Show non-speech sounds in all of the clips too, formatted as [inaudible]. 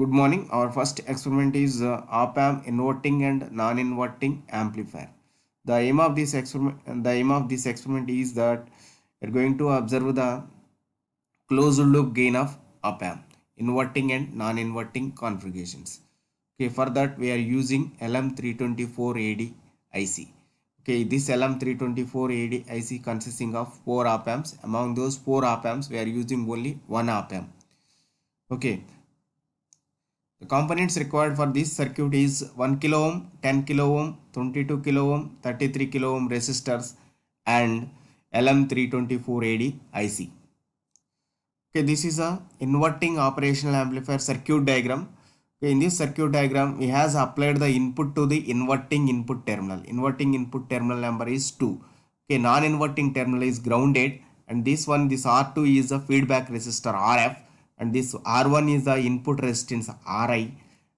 Good morning. Our first experiment is uh, op-amp inverting and non-inverting amplifier. The aim of this experiment, the aim of this experiment is that we're going to observe the closed loop gain of op-amp, inverting and non-inverting configurations. Okay, for that we are using LM324AD IC. Okay, this LM324AD IC consisting of four op-amps. Among those four op-amps, we are using only one op-amp. Okay the components required for this circuit is 1 kilo ohm, 10 kilo ohm, 22 kilo ohm, 33 kilo ohm resistors and LM324AD IC. Okay, this is a inverting operational amplifier circuit diagram. Okay, in this circuit diagram, we has applied the input to the inverting input terminal. Inverting input terminal number is 2. Okay, non-inverting terminal is grounded and this one, this R2 is a feedback resistor RF and this R1 is the input resistance Ri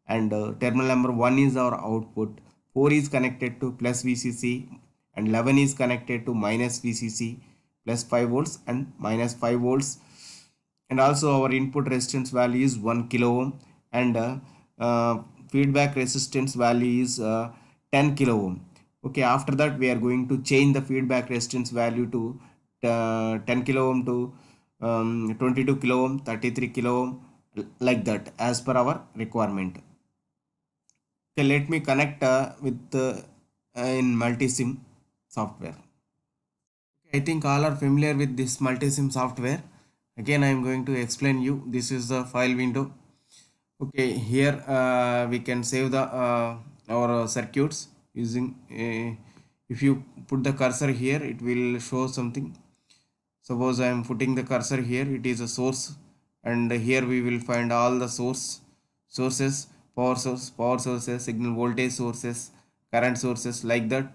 and uh, terminal number 1 is our output 4 is connected to plus VCC and 11 is connected to minus VCC plus 5 volts and minus 5 volts and also our input resistance value is 1 kilo ohm and uh, uh, feedback resistance value is uh, 10 kilo ohm okay after that we are going to change the feedback resistance value to uh, 10 kilo ohm to um, 22 kilo ohm 33 kilo ohm like that as per our requirement okay let me connect uh, with uh, uh, in multisim software okay, i think all are familiar with this multisim software again i am going to explain you this is the file window okay here uh, we can save the uh, our circuits using uh, if you put the cursor here it will show something suppose I am putting the cursor here it is a source and here we will find all the source sources power source power sources signal voltage sources current sources like that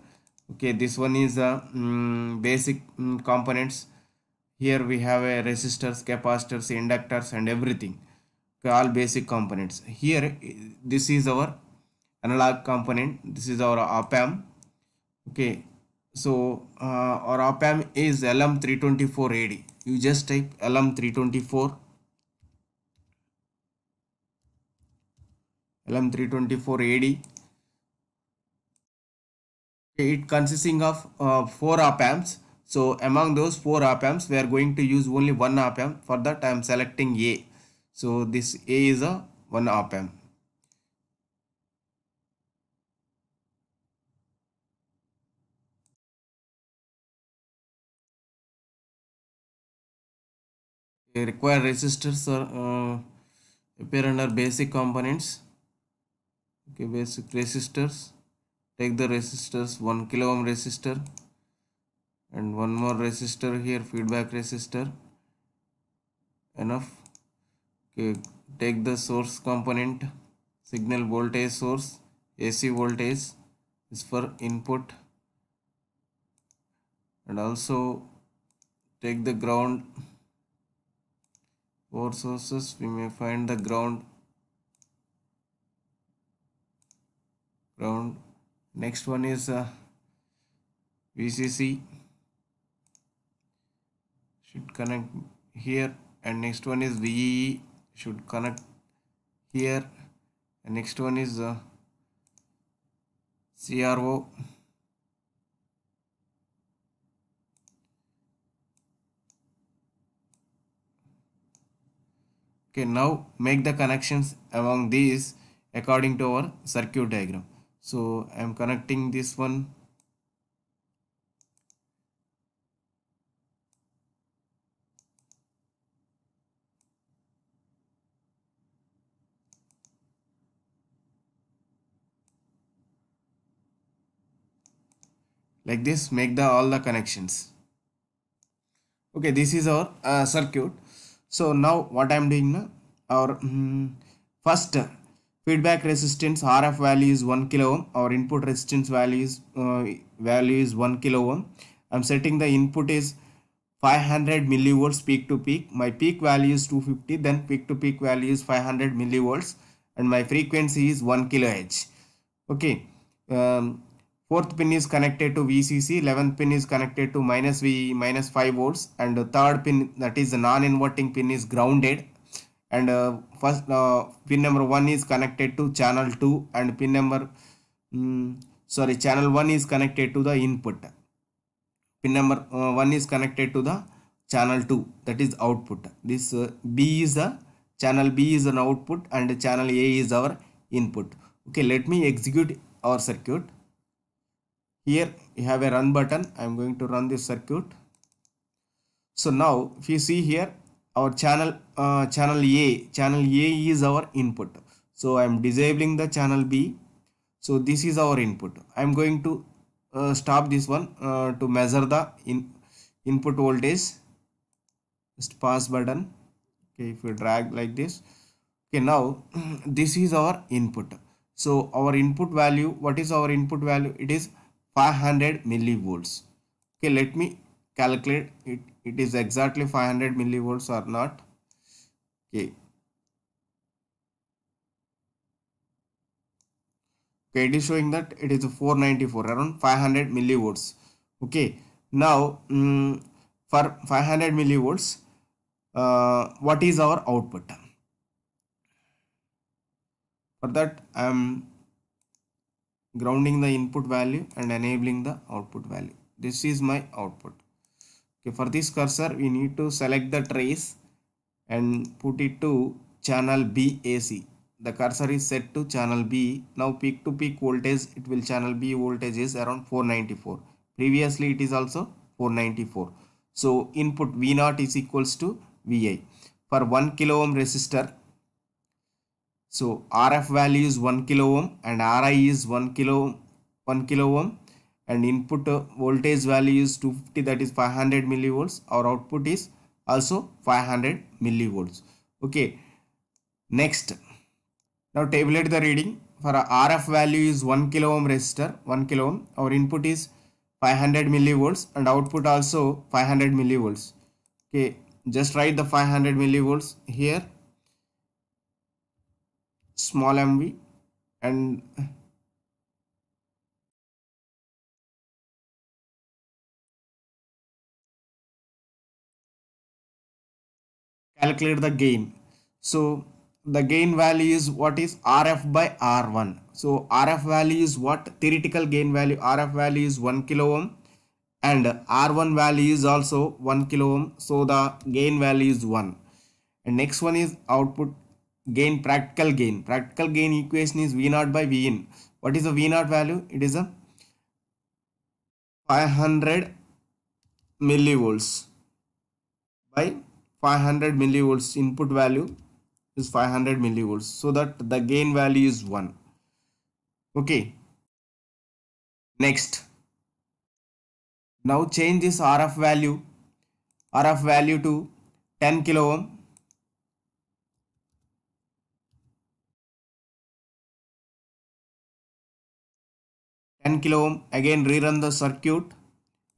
okay this one is the uh, um, mm, basic um, components here we have a resistors capacitors inductors and everything okay, all basic components here this is our analog component this is our op amp okay so uh, our op amp is LM324AD you just type LM324 LM324AD it consisting of uh, four op amps so among those four op amps we are going to use only one op amp for that I am selecting A so this A is a one op amp require resistors or uh, appear under basic components okay basic resistors take the resistors 1 kilo ohm resistor and one more resistor here feedback resistor enough okay take the source component signal voltage source AC voltage is for input and also take the ground Four sources we may find the ground ground next one is uh, VCC should connect here and next one is VEE should connect here and next one is uh, CRO okay now make the connections among these according to our circuit diagram so i am connecting this one like this make the all the connections okay this is our uh, circuit so now what i'm doing now our mm, first feedback resistance rf value is 1 kilo ohm our input resistance value is uh, value is 1 kilo ohm i'm setting the input is 500 millivolts peak to peak my peak value is 250 then peak to peak value is 500 millivolts and my frequency is 1 kilohertz okay um, Fourth pin is connected to VCC, 11th pin is connected to minus V, minus 5 volts and the third pin that is the non-inverting pin is grounded and uh, first uh, pin number 1 is connected to channel 2 and pin number um, sorry channel 1 is connected to the input. Pin number uh, 1 is connected to the channel 2 that is output. This uh, B is the channel B is an output and channel A is our input. Okay let me execute our circuit here you have a run button i'm going to run this circuit so now if you see here our channel uh, channel a channel a is our input so i'm disabling the channel b so this is our input i'm going to uh, stop this one uh, to measure the in input voltage just pass button okay if you drag like this okay now [clears throat] this is our input so our input value what is our input value it is 500 millivolts okay let me calculate it it is exactly 500 millivolts or not okay okay it is showing that it is 494 around 500 millivolts okay now um, for 500 millivolts uh, what is our output for that I am grounding the input value and enabling the output value this is my output okay for this cursor we need to select the trace and put it to channel BAC the cursor is set to channel B now peak to peak voltage it will channel B voltage is around 494 previously it is also 494 so input v naught is equals to VI for 1 kilo ohm resistor so RF value is 1 kilo ohm and RI is 1 kilo 1 kilo ohm and input voltage value is 250 that is 500 millivolts our output is also 500 millivolts okay next now tabulate the reading for RF value is 1 kilo ohm resistor 1 kilo ohm our input is 500 millivolts and output also 500 millivolts okay just write the 500 millivolts here small mv and calculate the gain so the gain value is what is rf by r1 so rf value is what theoretical gain value rf value is 1 kilo ohm and r1 value is also 1 kilo ohm so the gain value is 1 and next one is output gain practical gain practical gain equation is v naught by v in what is the v naught value it is a 500 millivolts by 500 millivolts input value is 500 millivolts so that the gain value is 1 okay next now change this rf value rf value to 10 kilo ohm 10 kilo ohm again rerun the circuit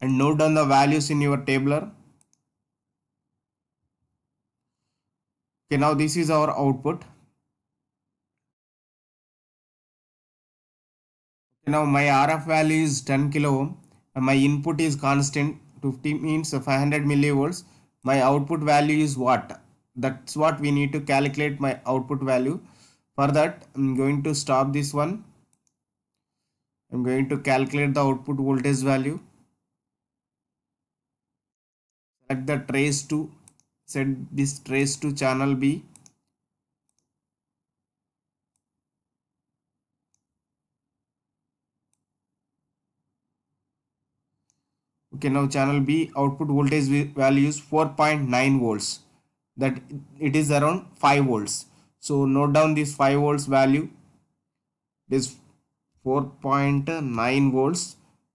and note down the values in your tabler okay now this is our output now my RF value is 10 kilo ohm and my input is constant 50 means 500 millivolts my output value is what that's what we need to calculate my output value for that I'm going to stop this one I'm going to calculate the output voltage value. Select the trace to set this trace to channel B. Okay, now channel B output voltage value is 4.9 volts that it is around 5 volts. So note down this 5 volts value. This 4.9 volts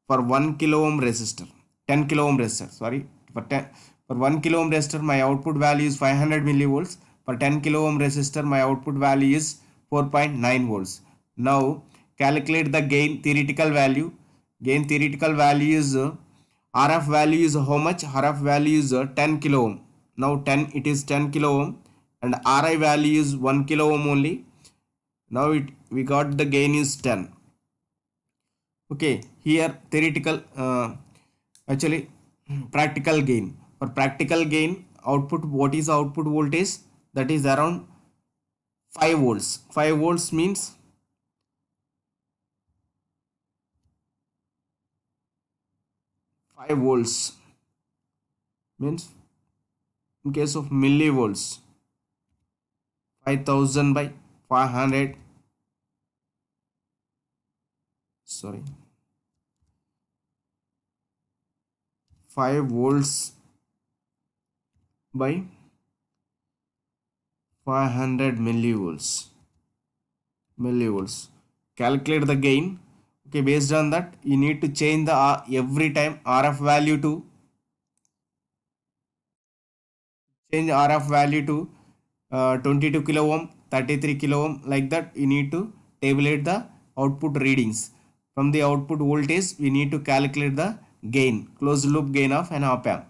for 1 kilo ohm resistor 10 kilo ohm resistor sorry for 10 for 1 kilo ohm resistor my output value is 500 millivolts for 10 kilo ohm resistor my output value is 4.9 volts now calculate the gain theoretical value gain theoretical value is uh, RF value is how much RF value is uh, 10 kilo ohm now 10 it is 10 kilo ohm and RI value is 1 kilo ohm only now it we got the gain is 10 okay here theoretical uh, actually practical gain for practical gain output what is output voltage that is around 5 volts 5 volts means five volts means in case of millivolts 5000 by 500 sorry 5 volts by 500 millivolts millivolts calculate the gain okay based on that you need to change the uh, every time rf value to change rf value to uh, 22 kilo ohm 33 kilo ohm like that you need to tabulate the output readings from the output voltage we need to calculate the gain, closed loop gain of an op amp.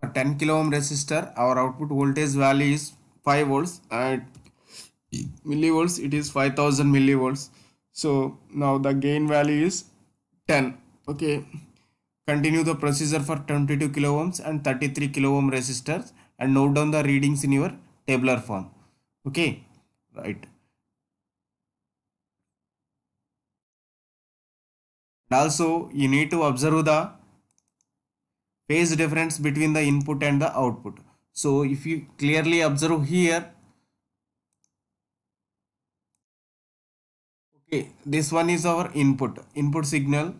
For 10 kilo ohm resistor, our output voltage value is 5 volts and millivolts it is 5000 millivolts. So now the gain value is 10. Okay. Continue the procedure for 22 kilo ohms and 33 kilo ohm resistors and note down the readings in your tabular form. Okay. Right. And also you need to observe the phase difference between the input and the output. So if you clearly observe here, okay, this one is our input. Input signal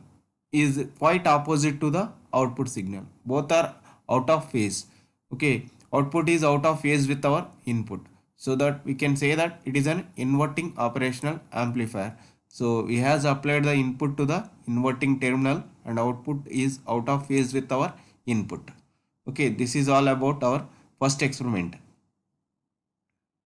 is quite opposite to the output signal. Both are out of phase. Okay, output is out of phase with our input. So that we can say that it is an inverting operational amplifier. So we has applied the input to the inverting terminal and output is out of phase with our input. Okay, this is all about our first experiment.